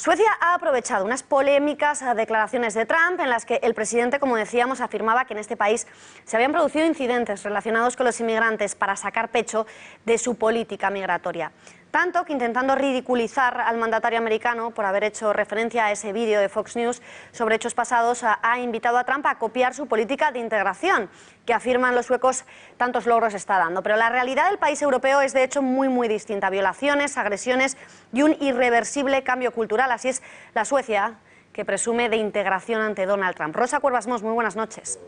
Suecia ha aprovechado unas polémicas eh, declaraciones de Trump en las que el presidente, como decíamos, afirmaba que en este país se habían producido incidentes relacionados con los inmigrantes para sacar pecho de su política migratoria. Tanto que intentando ridiculizar al mandatario americano por haber hecho referencia a ese vídeo de Fox News sobre hechos pasados, ha invitado a Trump a copiar su política de integración, que afirman los suecos tantos logros está dando. Pero la realidad del país europeo es de hecho muy, muy distinta. Violaciones, agresiones y un irreversible cambio cultural. Así es la Suecia que presume de integración ante Donald Trump. Rosa Cuervas muy buenas noches.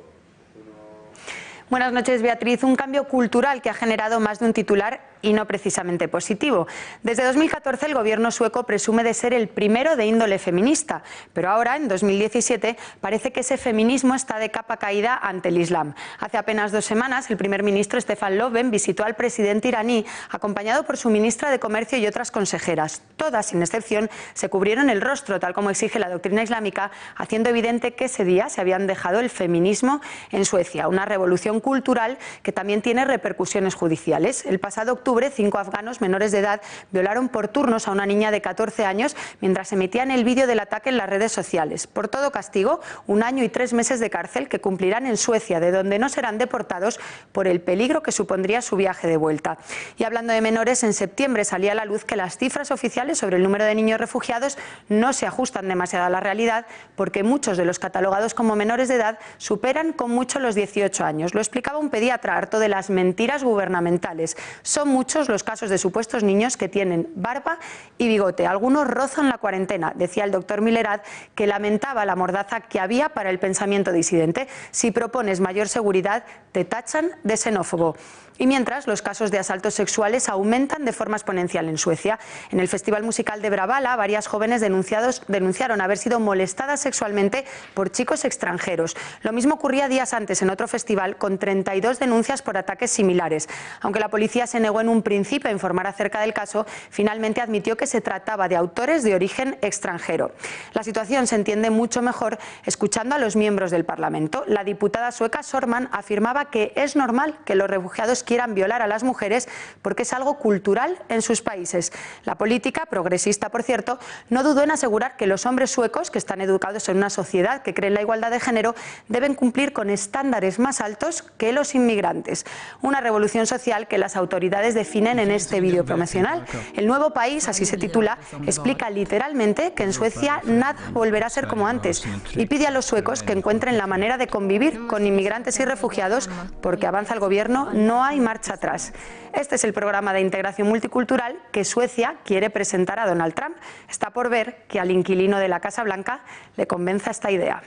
Buenas noches, Beatriz. Un cambio cultural que ha generado más de un titular y no precisamente positivo. Desde 2014 el gobierno sueco presume de ser el primero de índole feminista, pero ahora, en 2017, parece que ese feminismo está de capa caída ante el Islam. Hace apenas dos semanas, el primer ministro Stefan Löfven visitó al presidente iraní, acompañado por su ministra de Comercio y otras consejeras. Todas, sin excepción, se cubrieron el rostro, tal como exige la doctrina islámica, haciendo evidente que ese día se habían dejado el feminismo en Suecia, una revolución cultural que también tiene repercusiones judiciales. El pasado octubre, cinco afganos menores de edad violaron por turnos a una niña de 14 años mientras emitían el vídeo del ataque en las redes sociales. Por todo castigo, un año y tres meses de cárcel que cumplirán en Suecia, de donde no serán deportados por el peligro que supondría su viaje de vuelta. Y hablando de menores, en septiembre salía a la luz que las cifras oficiales sobre el número de niños refugiados no se ajustan demasiado a la realidad porque muchos de los catalogados como menores de edad superan con mucho los 18 años. Lo explicaba un pediatra harto de las mentiras gubernamentales. Son muchos los casos de supuestos niños que tienen barba y bigote. Algunos rozan la cuarentena. Decía el doctor Milerad que lamentaba la mordaza que había para el pensamiento disidente. Si propones mayor seguridad, te tachan de xenófobo. Y mientras, los casos de asaltos sexuales aumentan de forma exponencial en Suecia. En el Festival Musical de Bravala, varias jóvenes denunciados, denunciaron haber sido molestadas sexualmente por chicos extranjeros. Lo mismo ocurría días antes en otro festival con 32 denuncias por ataques similares. Aunque la policía se negó en un principio a informar acerca del caso, finalmente admitió que se trataba de autores de origen extranjero. La situación se entiende mucho mejor escuchando a los miembros del Parlamento. La diputada sueca Sorman afirmaba que es normal que los refugiados quieran violar a las mujeres porque es algo cultural en sus países. La política, progresista por cierto, no dudó en asegurar que los hombres suecos, que están educados en una sociedad que cree en la igualdad de género, deben cumplir con estándares más altos que los inmigrantes. Una revolución social que las autoridades definen en este vídeo promocional. El nuevo país, así se titula, explica literalmente que en Suecia nada volverá a ser como antes y pide a los suecos que encuentren la manera de convivir con inmigrantes y refugiados porque avanza el gobierno, no hay marcha atrás. Este es el programa de integración multicultural que Suecia quiere presentar a Donald Trump. Está por ver que al inquilino de la Casa Blanca le convenza esta idea.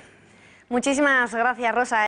Muchísimas gracias, Rosa.